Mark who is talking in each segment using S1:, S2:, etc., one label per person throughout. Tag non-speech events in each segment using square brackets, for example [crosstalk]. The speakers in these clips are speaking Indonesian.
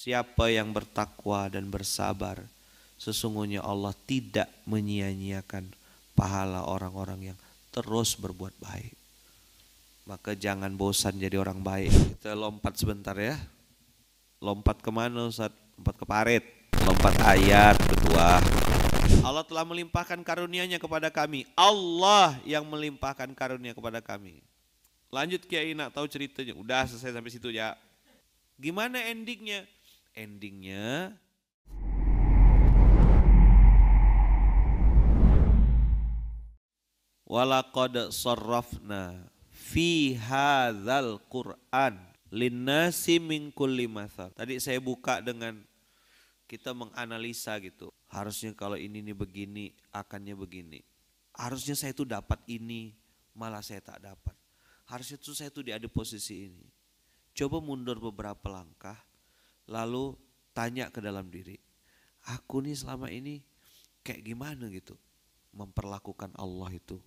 S1: Siapa yang bertakwa dan bersabar, sesungguhnya Allah tidak menyia-nyiakan pahala orang-orang yang terus berbuat baik. Maka jangan bosan jadi orang baik. Kita lompat sebentar ya. Lompat kemana Ustaz? Lompat ke parit. Lompat ayat kedua. Allah telah melimpahkan karunia-Nya kepada kami. Allah yang melimpahkan karunia kepada kami. Lanjut Kiai nak tahu ceritanya. Udah selesai sampai situ ya. Gimana endingnya? endingnya walaqad sarrafna fi hadzal Qur'an linnasi min kulli mathal. Tadi saya buka dengan kita menganalisa gitu. Harusnya kalau ini nih begini, akannya begini. Harusnya saya itu dapat ini, malah saya tak dapat. Harusnya tuh saya itu di ada posisi ini. Coba mundur beberapa langkah, lalu tanya ke dalam diri, aku nih selama ini kayak gimana gitu memperlakukan Allah itu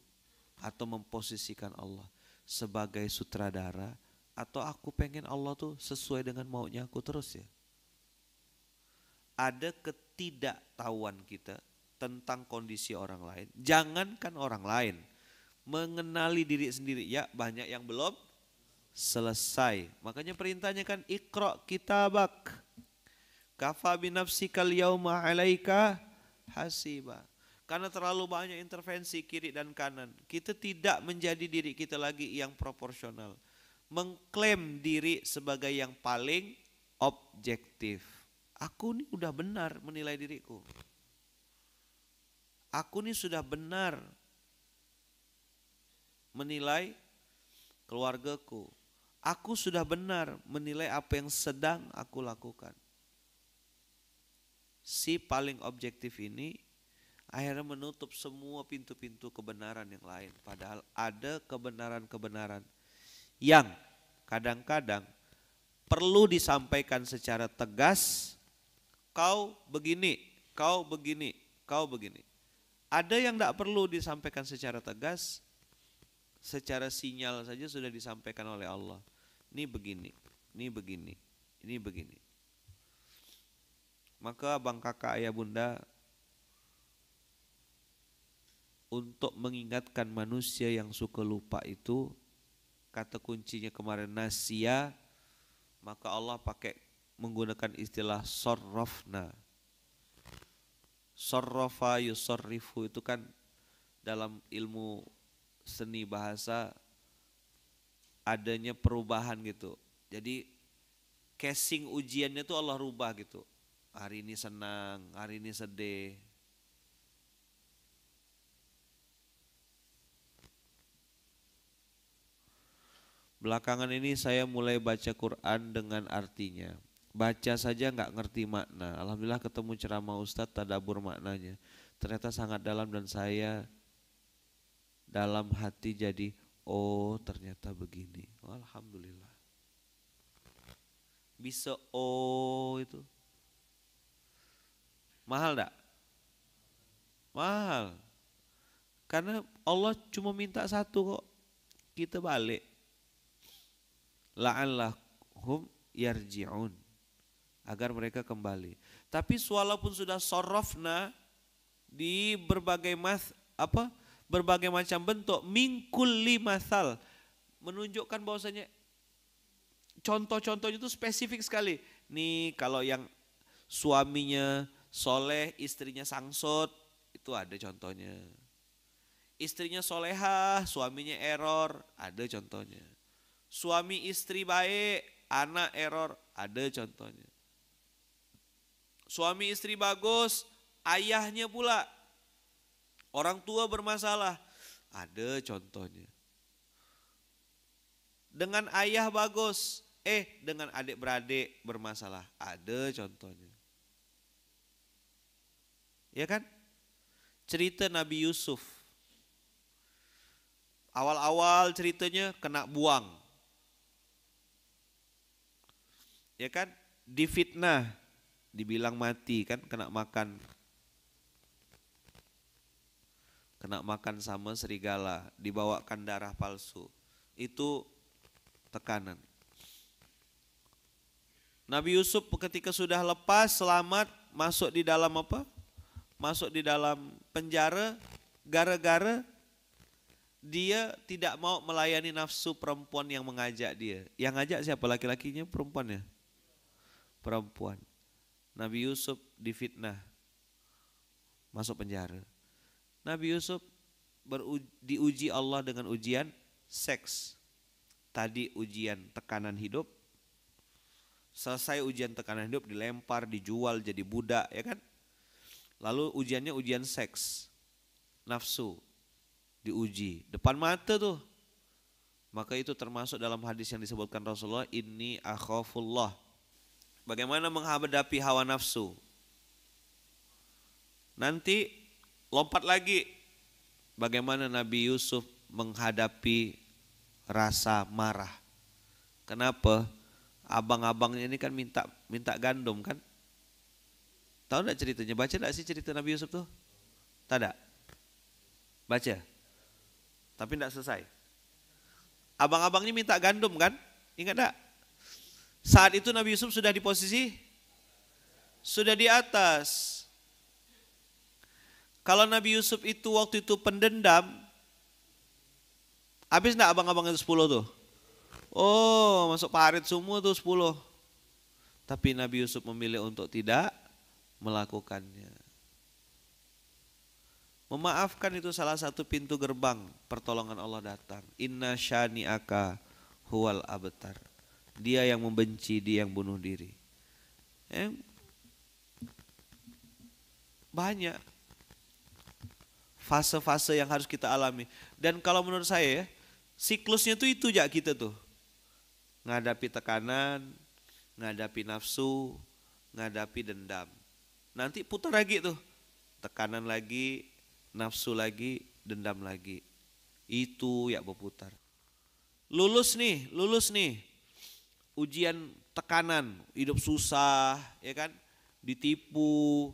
S1: atau memposisikan Allah sebagai sutradara atau aku pengen Allah tuh sesuai dengan maunya aku terus ya. Ada ketidaktahuan kita tentang kondisi orang lain. Jangankan orang lain, mengenali diri sendiri ya banyak yang belum selesai. Makanya perintahnya kan ikra kitabak. Kafa binafsikal yauma alaika hasiba. Karena terlalu banyak intervensi kiri dan kanan. Kita tidak menjadi diri kita lagi yang proporsional. Mengklaim diri sebagai yang paling objektif. Aku ini udah benar menilai diriku. Aku ini sudah benar menilai keluargaku, Aku sudah benar menilai apa yang sedang aku lakukan. Si paling objektif ini akhirnya menutup semua pintu-pintu kebenaran yang lain. Padahal ada kebenaran-kebenaran yang kadang-kadang perlu disampaikan secara tegas. Kau begini, kau begini, kau begini. Ada yang tidak perlu disampaikan secara tegas, secara sinyal saja sudah disampaikan oleh Allah ini begini, ini begini, ini begini. Maka bang kakak ayah bunda untuk mengingatkan manusia yang suka lupa itu kata kuncinya kemarin nasia maka Allah pakai menggunakan istilah sorrofna sorrofa yusorrifu itu kan dalam ilmu seni bahasa adanya perubahan gitu. Jadi casing ujiannya tuh Allah rubah gitu. Hari ini senang, hari ini sedih. Belakangan ini saya mulai baca Quran dengan artinya. Baca saja nggak ngerti makna. Alhamdulillah ketemu ceramah Ustadz tadabur maknanya. Ternyata sangat dalam dan saya dalam hati jadi oh ternyata begini alhamdulillah bisa oh itu mahal enggak mahal karena Allah cuma minta satu kok kita balik la'allahum yarji'un agar mereka kembali tapi walaupun sudah sorofna di berbagai mas apa berbagai macam bentuk mingkul sal menunjukkan bahwasanya contoh-contohnya itu spesifik sekali. Nih kalau yang suaminya soleh, istrinya sangsot, itu ada contohnya. Istrinya solehah, suaminya error, ada contohnya. Suami istri baik, anak error, ada contohnya. Suami istri bagus, ayahnya pula Orang tua bermasalah, ada contohnya. Dengan ayah bagus, eh dengan adik-beradik bermasalah, ada contohnya. Ya kan? Cerita Nabi Yusuf. Awal-awal ceritanya kena buang. Ya kan? Difitnah, dibilang mati kan kena makan kena makan sama serigala, dibawakan darah palsu. Itu tekanan. Nabi Yusuf ketika sudah lepas, selamat, masuk di dalam apa? Masuk di dalam penjara gara-gara dia tidak mau melayani nafsu perempuan yang mengajak dia. Yang ngajak siapa laki-lakinya perempuan ya Perempuan. Nabi Yusuf difitnah. Masuk penjara. Nabi Yusuf diuji Allah dengan ujian seks. Tadi ujian tekanan hidup, selesai ujian tekanan hidup dilempar, dijual jadi budak, ya kan? Lalu ujiannya ujian seks, nafsu, diuji. Depan mata tuh. Maka itu termasuk dalam hadis yang disebutkan Rasulullah, ini akhafullah. Bagaimana menghadapi hawa nafsu? Nanti Lompat lagi. Bagaimana Nabi Yusuf menghadapi rasa marah. Kenapa? Abang-abangnya ini kan minta minta gandum kan? Tahu enggak ceritanya? Baca enggak sih cerita Nabi Yusuf tuh? Tada. Baca. Tapi enggak selesai. Abang-abangnya minta gandum kan? Ingat enggak? Saat itu Nabi Yusuf sudah di posisi sudah di atas. Kalau Nabi Yusuf itu waktu itu pendendam, habis enggak abang-abang itu sepuluh tuh? Oh, masuk parit semua tuh sepuluh, Tapi Nabi Yusuf memilih untuk tidak melakukannya. Memaafkan itu salah satu pintu gerbang pertolongan Allah datang. Inna syani'aka huwal abtar. Dia yang membenci, dia yang bunuh diri. Eh, banyak fase-fase yang harus kita alami. Dan kalau menurut saya ya, siklusnya tuh itu ya kita tuh. Ngadapi tekanan, ngadapi nafsu, ngadapi dendam. Nanti putar lagi tuh. Tekanan lagi, nafsu lagi, dendam lagi. Itu ya berputar. Lulus nih, lulus nih. Ujian tekanan, hidup susah, ya kan? Ditipu,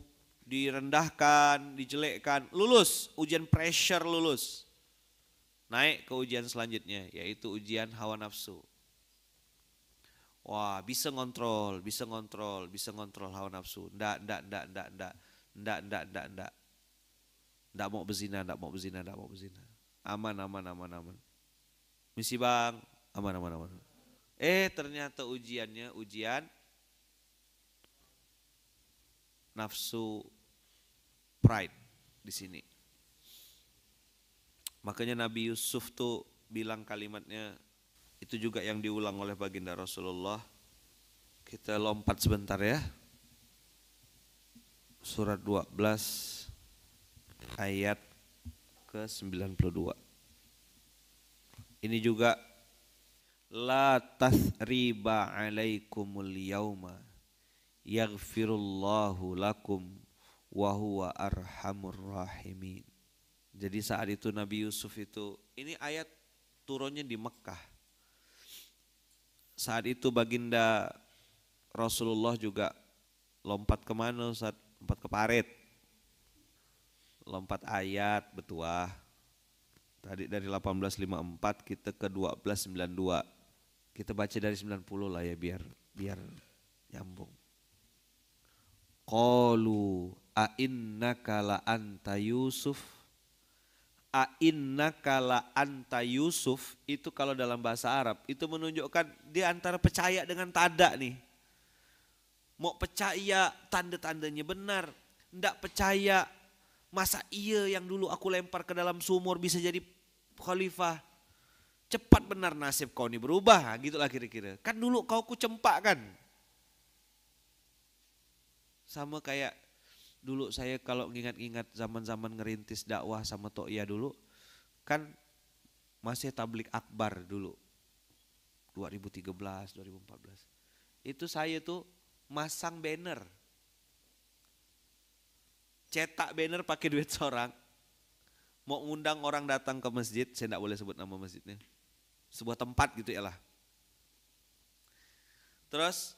S1: direndahkan, dijelekkan, lulus, ujian pressure lulus. Naik ke ujian selanjutnya, yaitu ujian hawa nafsu. Wah, bisa ngontrol, bisa ngontrol, bisa ngontrol hawa nafsu. Ndak, ndak, ndak, ndak, ndak, ndak, ndak, ndak, ndak. Ndak mau berzina, ndak mau berzina, ndak mau berzina. Aman, aman, aman, aman. Misi bang, aman, aman, aman. Eh ternyata ujiannya ujian nafsu pride di sini. Makanya Nabi Yusuf tuh bilang kalimatnya itu juga yang diulang oleh baginda Rasulullah. Kita lompat sebentar ya. Surat 12 ayat ke-92. Ini juga la tasriba alaikumul yauma yaghfirullahu lakum Wahuwa arhamur rahimin. Jadi saat itu Nabi Yusuf itu, ini ayat turunnya di Mekah. Saat itu baginda Rasulullah juga lompat ke mana? Saat Lompat ke parit. Lompat ayat, betuah. Tadi dari 1854 kita ke 1292. Kita baca dari 90 lah ya biar biar nyambung. Qalu A inna kala anta Yusuf A inna kala anta Yusuf itu kalau dalam bahasa Arab itu menunjukkan dia antara percaya dengan tanda nih. Mau percaya tanda-tandanya benar, ndak percaya masa iya yang dulu aku lempar ke dalam sumur bisa jadi khalifah. Cepat benar nasib kau ini berubah, gitulah kira-kira. Kan dulu kau ku cempak kan. Sama kayak dulu saya kalau ingat-ingat zaman-zaman ngerintis dakwah sama tokya dulu kan masih tablik akbar dulu 2013 2014 itu saya tuh masang banner cetak banner pakai duit [laughs] seorang mau ngundang orang datang ke masjid saya tidak boleh sebut nama masjidnya sebuah tempat gitu ya lah terus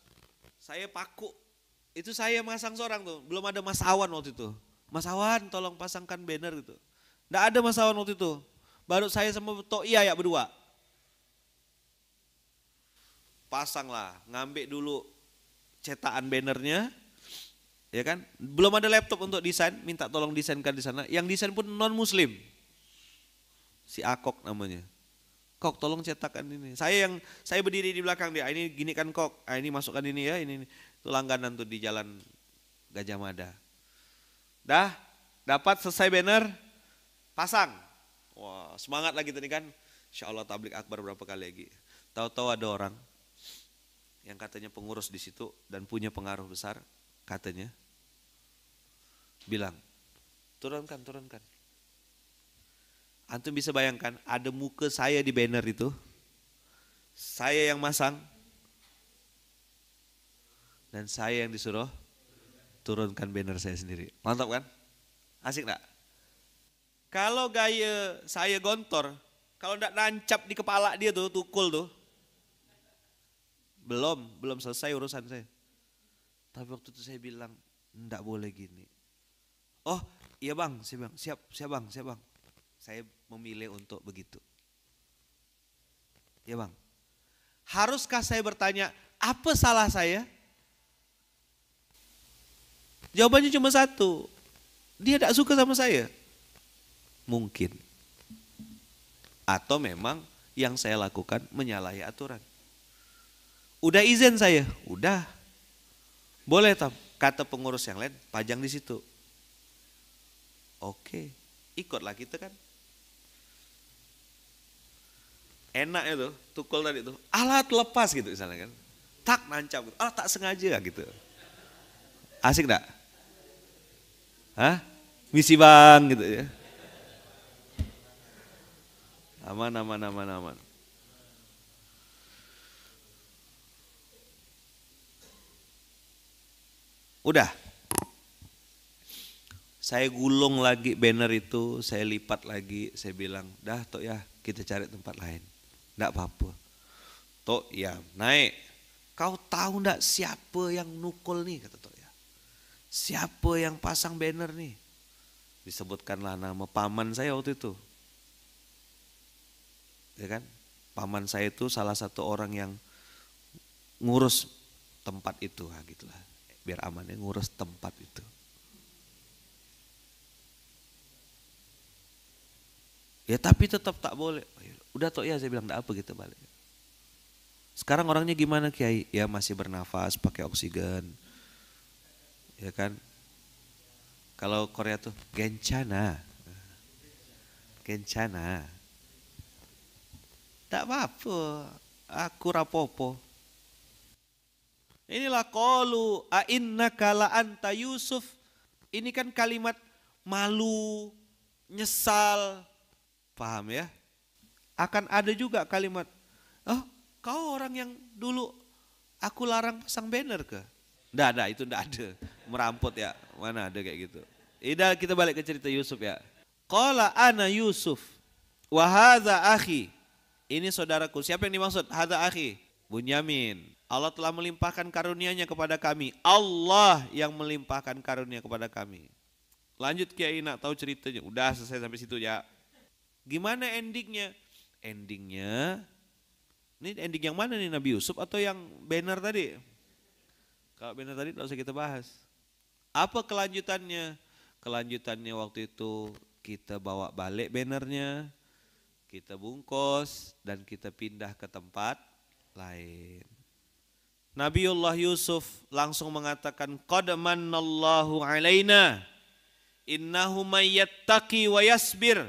S1: saya paku itu saya masang seorang tuh, belum ada Mas Awan waktu itu. Mas Awan tolong pasangkan banner gitu. tidak ada Mas Awan waktu itu. Baru saya sama Tok Iya ya berdua. Pasanglah, ngambil dulu cetakan bannernya. Ya kan? Belum ada laptop untuk desain, minta tolong desainkan di sana. Yang desain pun non muslim. Si Akok namanya. Kok tolong cetakan ini. Saya yang saya berdiri di belakang dia. Ah, ini gini kan Kok. Ah, ini masukkan ini ya, ini. ini itu langganan tuh di jalan Gajah Mada. Dah, dapat selesai banner, pasang. Wah, semangat lagi tadi kan. Insya Allah tablik akbar berapa kali lagi. Tahu-tahu ada orang yang katanya pengurus di situ dan punya pengaruh besar, katanya bilang, turunkan, turunkan. Antum bisa bayangkan, ada muka saya di banner itu, saya yang masang, dan saya yang disuruh turunkan banner saya sendiri. Mantap kan? Asik gak? Kalau gaya saya gontor, kalau ndak nancap di kepala dia tuh, tukul tuh. Belum, belum selesai urusan saya. Tapi waktu itu saya bilang, ndak boleh gini. Oh, iya bang, siap bang, siap, siap bang, siap bang. Saya memilih untuk begitu. iya bang. Haruskah saya bertanya, apa salah saya? Jawabannya cuma satu. Dia tidak suka sama saya. Mungkin. Atau memang yang saya lakukan menyalahi aturan. Udah izin saya, udah. Boleh tam, kata pengurus yang lain, pajang di situ. Oke, ikutlah kita kan. Enak itu, tukul tadi itu, alat lepas gitu misalnya kan. Tak nancap, gitu. alat ah, tak sengaja gitu. Asik gak? Hah? Misi bang gitu ya. Aman, aman, aman, aman. Udah. Saya gulung lagi banner itu, saya lipat lagi, saya bilang, dah tok ya kita cari tempat lain. Enggak apa-apa. Tok ya naik. Kau tahu enggak siapa yang nukul nih kata tok ya. Siapa yang pasang banner nih? Disebutkanlah nama paman saya waktu itu. Ya kan? Paman saya itu salah satu orang yang ngurus tempat itu, nah, gitulah. Biar amannya ngurus tempat itu. Ya tapi tetap tak boleh. Oh, iya. Udah toh ya saya bilang tidak apa gitu balik. Sekarang orangnya gimana Kiai? Ya masih bernafas, pakai oksigen ya kan? Kalau Korea tuh gencana, gencana. Tak apa-apa, aku rapopo. Inilah kolu a'inna kala anta Yusuf. Ini kan kalimat malu, nyesal. Paham ya? Akan ada juga kalimat, oh kau orang yang dulu aku larang pasang banner ke? Tidak ada, itu tidak ada merampot ya. Mana ada kayak gitu. Ida kita balik ke cerita Yusuf ya. Qala ana Yusuf wa hadza akhi. Ini saudaraku. Siapa yang dimaksud? Hadza akhi. Bunyamin. Allah telah melimpahkan karunia-Nya kepada kami. Allah yang melimpahkan karunia kepada kami. Lanjut Kiai nak tahu ceritanya. Udah selesai sampai situ ya. Gimana endingnya? Endingnya ini ending yang mana nih Nabi Yusuf atau yang banner tadi? Kalau banner tadi tidak usah kita bahas. Apa kelanjutannya? Kelanjutannya waktu itu kita bawa balik bannernya, kita bungkus dan kita pindah ke tempat lain. Nabiullah Yusuf langsung mengatakan qad mannallahu alaina innahu mayyattaqi wa yasbir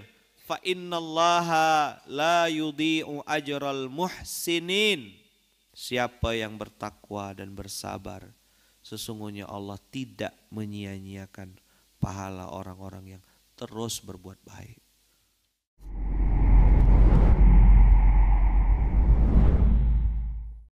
S1: fa innallaha la yudhi'u ajral muhsinin siapa yang bertakwa dan bersabar sesungguhnya Allah tidak menyia-nyiakan pahala orang-orang yang terus berbuat baik.